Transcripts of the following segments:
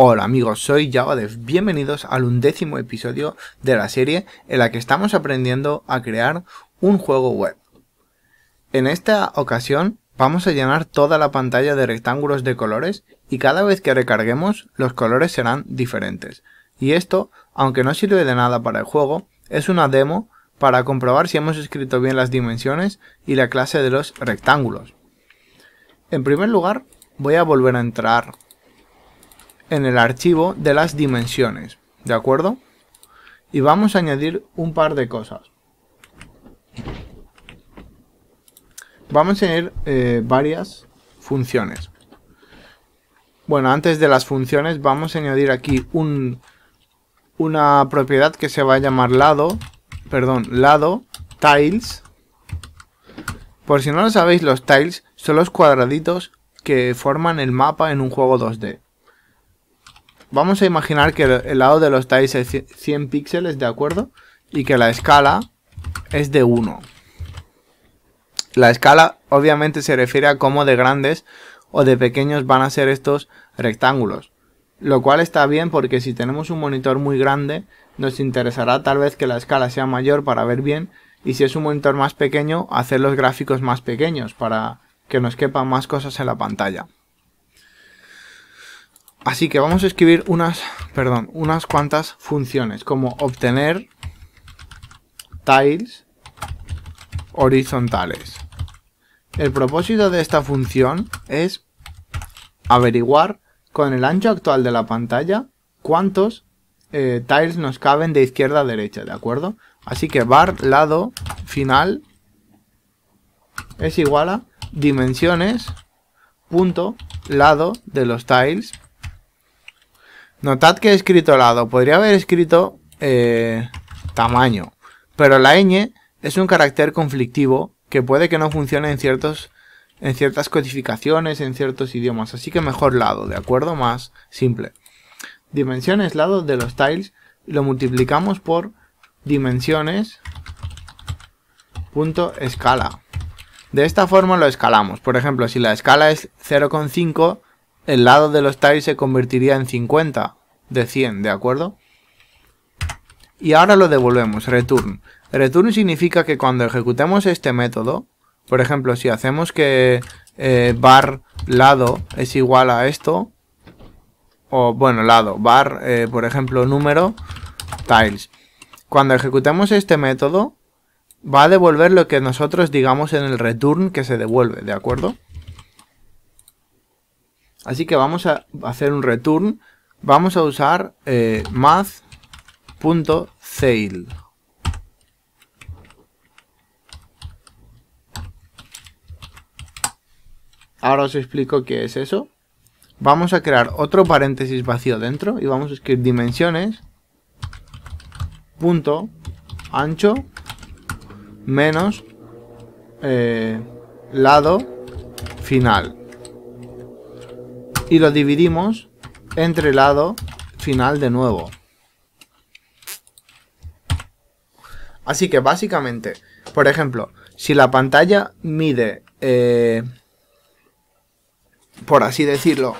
Hola amigos, soy Javadev. Bienvenidos al undécimo episodio de la serie en la que estamos aprendiendo a crear un juego web. En esta ocasión vamos a llenar toda la pantalla de rectángulos de colores y cada vez que recarguemos los colores serán diferentes. Y esto, aunque no sirve de nada para el juego, es una demo para comprobar si hemos escrito bien las dimensiones y la clase de los rectángulos. En primer lugar, voy a volver a entrar en el archivo de las dimensiones, ¿de acuerdo? Y vamos a añadir un par de cosas. Vamos a añadir eh, varias funciones. Bueno, antes de las funciones vamos a añadir aquí un, una propiedad que se va a llamar lado, perdón, lado tiles. Por si no lo sabéis, los tiles son los cuadraditos que forman el mapa en un juego 2D. Vamos a imaginar que el lado de los ties es 100 píxeles, ¿de acuerdo? Y que la escala es de 1. La escala obviamente se refiere a cómo de grandes o de pequeños van a ser estos rectángulos. Lo cual está bien porque si tenemos un monitor muy grande, nos interesará tal vez que la escala sea mayor para ver bien y si es un monitor más pequeño, hacer los gráficos más pequeños para que nos quepan más cosas en la pantalla. Así que vamos a escribir unas, perdón, unas cuantas funciones, como obtener tiles horizontales. El propósito de esta función es averiguar con el ancho actual de la pantalla cuántos eh, tiles nos caben de izquierda a derecha, ¿de acuerdo? Así que bar lado final es igual a dimensiones punto lado de los tiles Notad que he escrito lado. Podría haber escrito eh, tamaño. Pero la ñ es un carácter conflictivo que puede que no funcione en ciertos en ciertas codificaciones, en ciertos idiomas. Así que mejor lado, ¿de acuerdo? Más simple. Dimensiones lado de los tiles lo multiplicamos por dimensiones punto escala. De esta forma lo escalamos. Por ejemplo, si la escala es 0,5, el lado de los tiles se convertiría en 50 de 100, ¿de acuerdo? Y ahora lo devolvemos, return. Return significa que cuando ejecutemos este método, por ejemplo, si hacemos que bar eh, lado es igual a esto, o bueno, lado, bar, eh, por ejemplo, número, tiles. Cuando ejecutemos este método, va a devolver lo que nosotros digamos en el return que se devuelve, ¿de acuerdo? Así que vamos a hacer un return. Vamos a usar eh, Ahora os explico qué es eso. Vamos a crear otro paréntesis vacío dentro y vamos a escribir dimensiones. Punto ancho menos eh, lado final y lo dividimos entre el lado final de nuevo. Así que básicamente, por ejemplo, si la pantalla mide, eh, por así decirlo,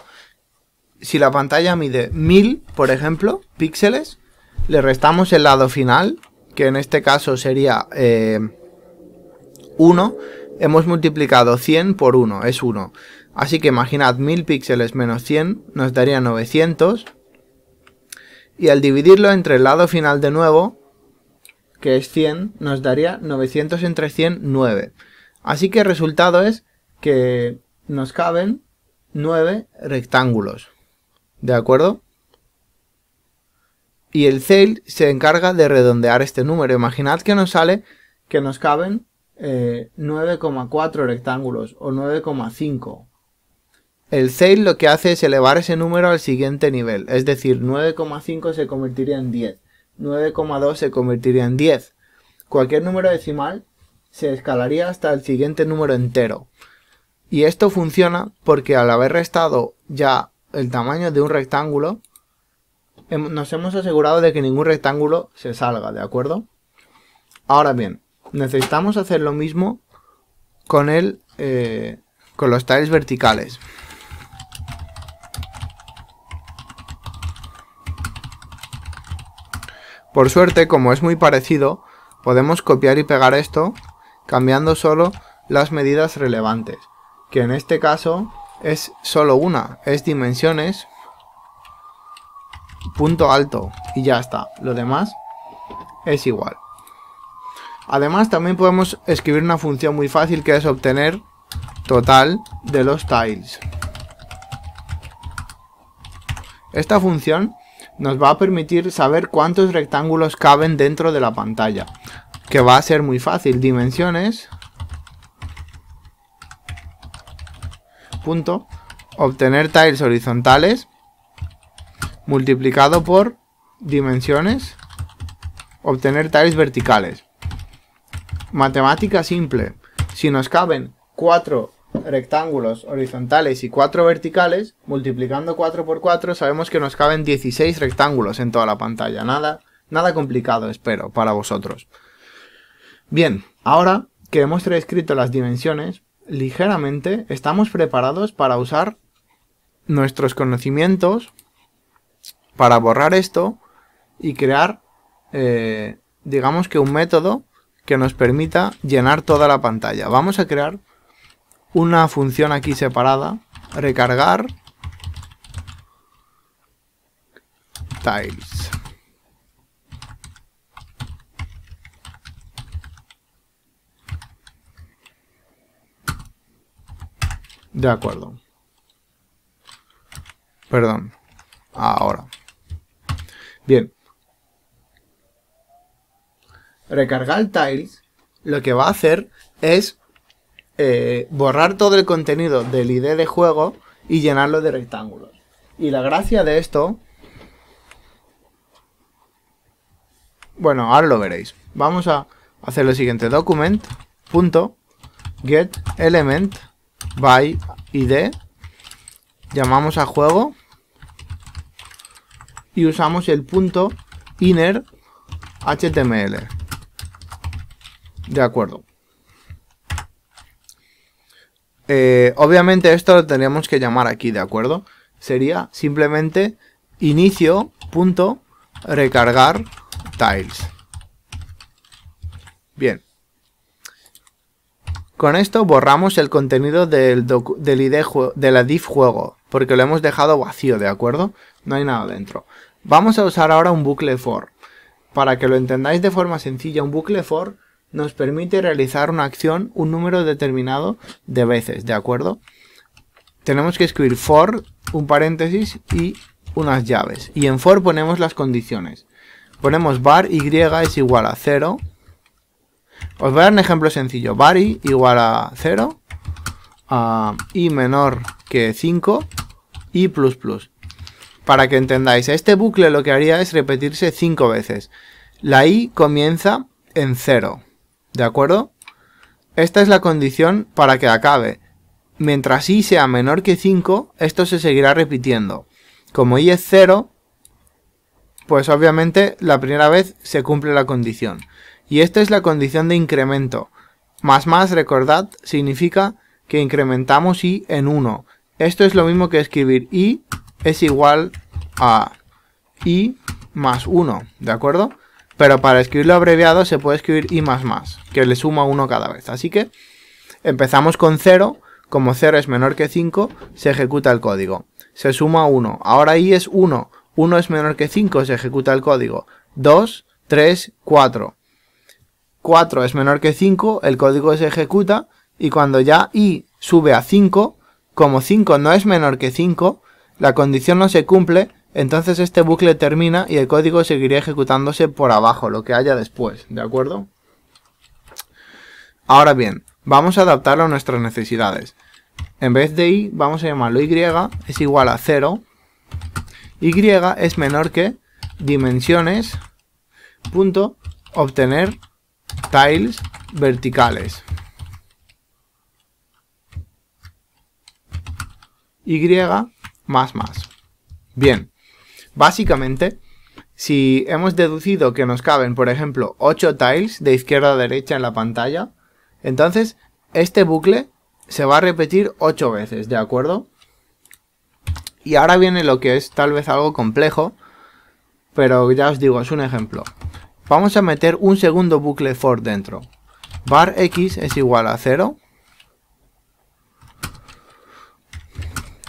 si la pantalla mide 1000, por ejemplo, píxeles, le restamos el lado final, que en este caso sería 1, eh, hemos multiplicado 100 por 1, es 1. Así que imaginad 1000 píxeles menos 100 nos daría 900. Y al dividirlo entre el lado final de nuevo, que es 100, nos daría 900 entre 100, 9. Así que el resultado es que nos caben 9 rectángulos. ¿De acuerdo? Y el cell se encarga de redondear este número. Imaginad que nos sale que nos caben 9,4 eh, rectángulos o 9,5 el 6 lo que hace es elevar ese número al siguiente nivel, es decir, 9,5 se convertiría en 10, 9,2 se convertiría en 10. Cualquier número decimal se escalaría hasta el siguiente número entero. Y esto funciona porque al haber restado ya el tamaño de un rectángulo, nos hemos asegurado de que ningún rectángulo se salga, ¿de acuerdo? Ahora bien, necesitamos hacer lo mismo con el... Eh, con los tiles verticales. Por suerte, como es muy parecido, podemos copiar y pegar esto cambiando solo las medidas relevantes, que en este caso es solo una, es dimensiones, punto alto y ya está. Lo demás es igual. Además también podemos escribir una función muy fácil que es obtener total de los tiles. Esta función nos va a permitir saber cuántos rectángulos caben dentro de la pantalla. Que va a ser muy fácil. Dimensiones. Punto. Obtener tiles horizontales. Multiplicado por dimensiones. Obtener tiles verticales. Matemática simple. Si nos caben 4 rectángulos horizontales y cuatro verticales, multiplicando 4 por 4 sabemos que nos caben 16 rectángulos en toda la pantalla. Nada, nada complicado, espero, para vosotros. Bien, ahora que hemos reescrito las dimensiones, ligeramente estamos preparados para usar nuestros conocimientos para borrar esto y crear, eh, digamos que un método que nos permita llenar toda la pantalla. Vamos a crear una función aquí separada, recargar tiles. De acuerdo. Perdón. Ahora. Bien. Recargar tiles lo que va a hacer es eh, borrar todo el contenido del ID de juego y llenarlo de rectángulos. Y la gracia de esto... Bueno, ahora lo veréis. Vamos a hacer lo siguiente. Document. Punto. Get element by id. Llamamos a juego. Y usamos el punto inner html. De acuerdo. Eh, obviamente esto lo tendríamos que llamar aquí, ¿de acuerdo? Sería simplemente inicio tiles. Bien. Con esto borramos el contenido del, del ID de la div juego, porque lo hemos dejado vacío, ¿de acuerdo? No hay nada dentro. Vamos a usar ahora un bucle for. Para que lo entendáis de forma sencilla, un bucle for nos permite realizar una acción un número determinado de veces, ¿de acuerdo? Tenemos que escribir for, un paréntesis y unas llaves. Y en for ponemos las condiciones. Ponemos var y es igual a 0. Os voy a dar un ejemplo sencillo. Var y igual a 0. Ah, y menor que 5. Y plus plus. Para que entendáis, este bucle lo que haría es repetirse 5 veces. La i comienza en 0 ¿De acuerdo? Esta es la condición para que acabe. Mientras i sea menor que 5, esto se seguirá repitiendo. Como i es 0, pues obviamente la primera vez se cumple la condición. Y esta es la condición de incremento. Más más, recordad, significa que incrementamos i en 1. Esto es lo mismo que escribir i es igual a i más 1, ¿de acuerdo? Pero para escribirlo abreviado se puede escribir I, que le suma 1 cada vez. Así que empezamos con 0. Como 0 es menor que 5, se ejecuta el código. Se suma 1. Ahora I es 1. 1 es menor que 5, se ejecuta el código. 2, 3, 4. 4 es menor que 5, el código se ejecuta. Y cuando ya I sube a 5, como 5 no es menor que 5, la condición no se cumple entonces este bucle termina y el código seguiría ejecutándose por abajo, lo que haya después, ¿de acuerdo? Ahora bien, vamos a adaptarlo a nuestras necesidades. En vez de i, vamos a llamarlo y es igual a 0. Y es menor que dimensiones punto obtener tiles verticales. Y más más. Bien, Básicamente, si hemos deducido que nos caben, por ejemplo, 8 tiles de izquierda a derecha en la pantalla, entonces este bucle se va a repetir 8 veces, ¿de acuerdo? Y ahora viene lo que es tal vez algo complejo, pero ya os digo, es un ejemplo. Vamos a meter un segundo bucle for dentro. Bar x es igual a 0.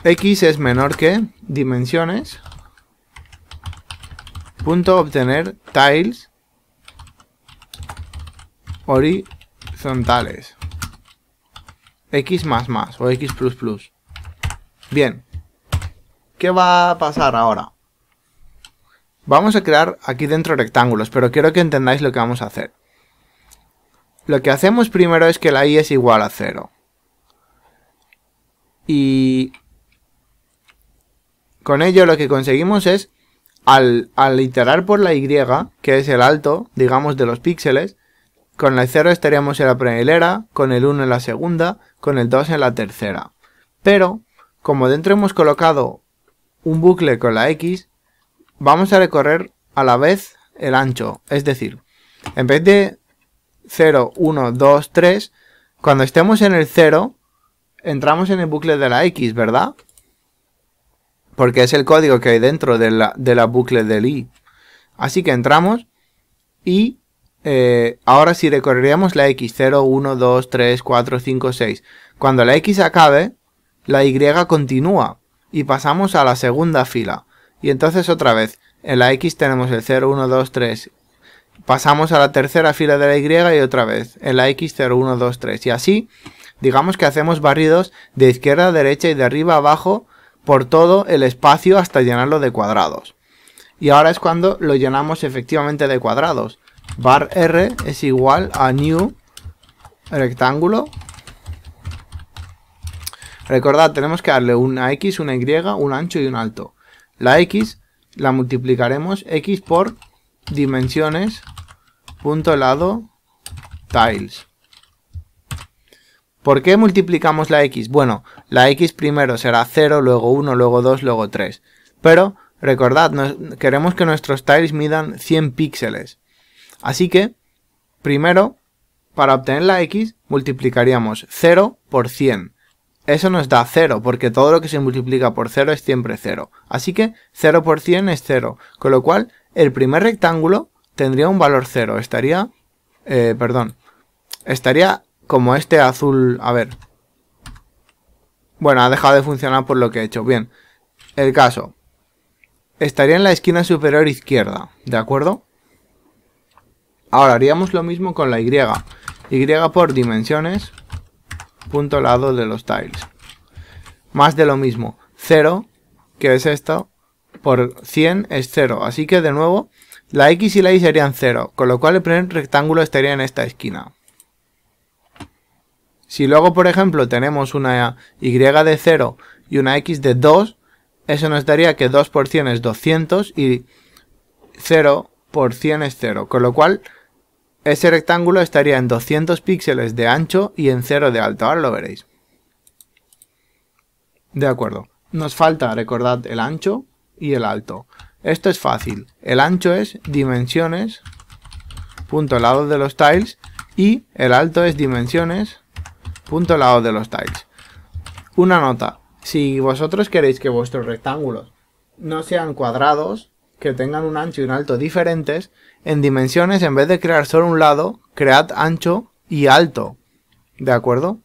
x es menor que dimensiones Punto obtener tiles horizontales. X más más o X plus plus. Bien. ¿Qué va a pasar ahora? Vamos a crear aquí dentro rectángulos, pero quiero que entendáis lo que vamos a hacer. Lo que hacemos primero es que la i es igual a 0. Y con ello lo que conseguimos es al, iterar por la Y, que es el alto, digamos, de los píxeles, con el 0 estaríamos en la primera hilera, con el 1 en la segunda, con el 2 en la tercera. Pero, como dentro hemos colocado un bucle con la X, vamos a recorrer a la vez el ancho. Es decir, en vez de 0, 1, 2, 3, cuando estemos en el 0, entramos en el bucle de la X, ¿verdad? porque es el código que hay dentro de la, de bucle del i. Así que entramos y eh, ahora sí recorreríamos la x 0, 1, 2, 3, 4, 5, 6, cuando la x acabe, la y continúa y pasamos a la segunda fila. Y entonces otra vez, en la x tenemos el 0, 1, 2, 3, pasamos a la tercera fila de la y y otra vez, en la x 0, 1, 2, 3. Y así, digamos que hacemos barridos de izquierda a derecha y de arriba a abajo por todo el espacio hasta llenarlo de cuadrados. Y ahora es cuando lo llenamos efectivamente de cuadrados. Bar R es igual a new rectángulo. Recordad, tenemos que darle una X, una Y, un ancho y un alto. La X la multiplicaremos X por dimensiones punto lado tiles. ¿Por qué multiplicamos la x? Bueno, la x primero será 0, luego 1, luego 2, luego 3. Pero, recordad, queremos que nuestros tiles midan 100 píxeles. Así que, primero, para obtener la x, multiplicaríamos 0 por 100. Eso nos da 0, porque todo lo que se multiplica por 0 es siempre 0. Así que 0 por 100 es 0, con lo cual el primer rectángulo tendría un valor 0, estaría... Eh, perdón, estaría como este azul. A ver. Bueno, ha dejado de funcionar por lo que he hecho. Bien. El caso. Estaría en la esquina superior izquierda. ¿De acuerdo? Ahora haríamos lo mismo con la Y. Y por dimensiones. Punto lado de los tiles. Más de lo mismo. 0, que es esto, por 100 es 0. Así que de nuevo, la X y la Y serían 0. Con lo cual el primer rectángulo estaría en esta esquina. Si luego, por ejemplo, tenemos una y de 0 y una x de 2, eso nos daría que 2 por 100 es 200 y 0 por 100 es 0. Con lo cual, ese rectángulo estaría en 200 píxeles de ancho y en 0 de alto. Ahora lo veréis. De acuerdo. Nos falta, recordad, el ancho y el alto. Esto es fácil. El ancho es dimensiones, punto lado de los tiles, y el alto es dimensiones, Punto lado de los tiles. Una nota. Si vosotros queréis que vuestros rectángulos no sean cuadrados, que tengan un ancho y un alto diferentes, en dimensiones, en vez de crear solo un lado, cread ancho y alto. ¿De acuerdo?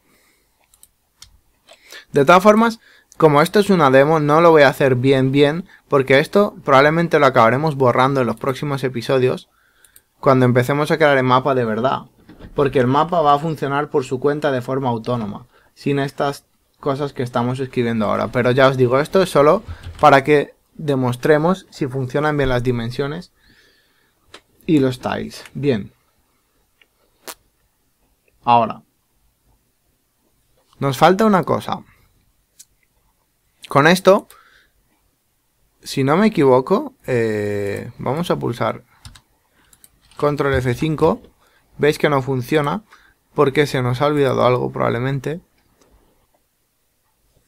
De todas formas, como esto es una demo, no lo voy a hacer bien bien, porque esto probablemente lo acabaremos borrando en los próximos episodios, cuando empecemos a crear el mapa de verdad porque el mapa va a funcionar por su cuenta de forma autónoma, sin estas cosas que estamos escribiendo ahora. Pero ya os digo, esto es solo para que demostremos si funcionan bien las dimensiones y los tiles. Bien. Ahora. Nos falta una cosa. Con esto, si no me equivoco, eh, vamos a pulsar control F5 Veis que no funciona porque se nos ha olvidado algo probablemente.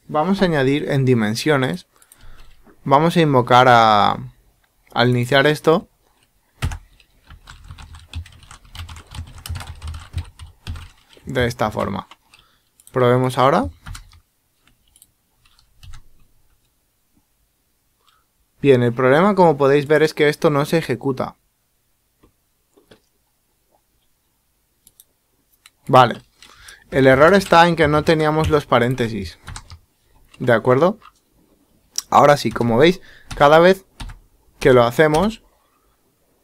Vamos a añadir en dimensiones. Vamos a invocar a... Al iniciar esto. De esta forma. Probemos ahora. Bien, el problema como podéis ver es que esto no se ejecuta. Vale. El error está en que no teníamos los paréntesis. ¿De acuerdo? Ahora sí, como veis, cada vez que lo hacemos,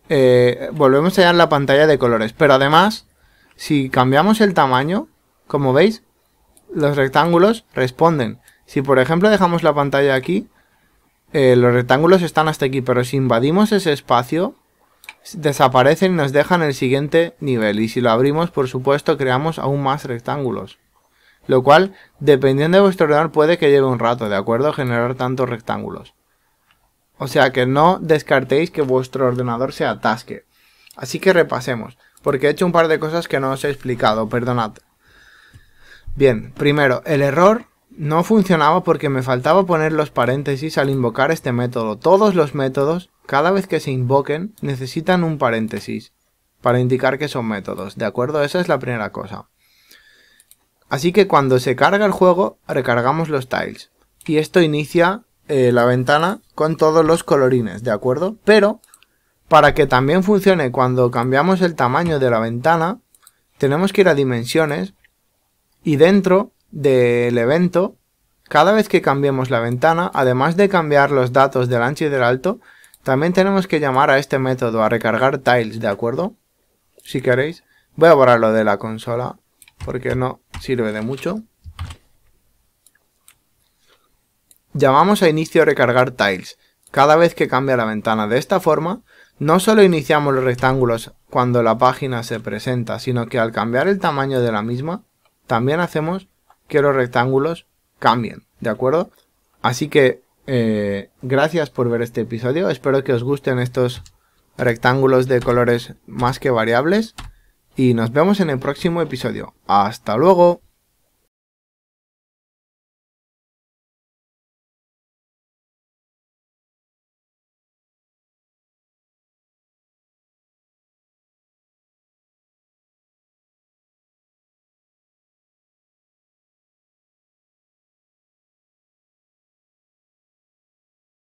eh, volvemos a hallar la pantalla de colores. Pero además, si cambiamos el tamaño, como veis, los rectángulos responden. Si por ejemplo dejamos la pantalla aquí, eh, los rectángulos están hasta aquí, pero si invadimos ese espacio, desaparecen y nos dejan el siguiente nivel. Y si lo abrimos, por supuesto, creamos aún más rectángulos. Lo cual, dependiendo de vuestro ordenador, puede que lleve un rato, ¿de acuerdo? Generar tantos rectángulos. O sea que no descartéis que vuestro ordenador se atasque. Así que repasemos, porque he hecho un par de cosas que no os he explicado, perdonad. Bien, primero, el error no funcionaba porque me faltaba poner los paréntesis al invocar este método. Todos los métodos, cada vez que se invoquen, necesitan un paréntesis para indicar que son métodos, ¿de acuerdo? Esa es la primera cosa. Así que cuando se carga el juego, recargamos los tiles. Y esto inicia eh, la ventana con todos los colorines, ¿de acuerdo? Pero, para que también funcione cuando cambiamos el tamaño de la ventana, tenemos que ir a dimensiones y dentro del evento, cada vez que cambiemos la ventana, además de cambiar los datos del ancho y del alto, también tenemos que llamar a este método a recargar tiles, ¿de acuerdo? Si queréis. Voy a borrar lo de la consola, porque no sirve de mucho. Llamamos a inicio recargar tiles, cada vez que cambia la ventana. De esta forma, no solo iniciamos los rectángulos cuando la página se presenta, sino que al cambiar el tamaño de la misma, también hacemos que los rectángulos cambien, ¿de acuerdo? Así que eh, gracias por ver este episodio, espero que os gusten estos rectángulos de colores más que variables y nos vemos en el próximo episodio. Hasta luego.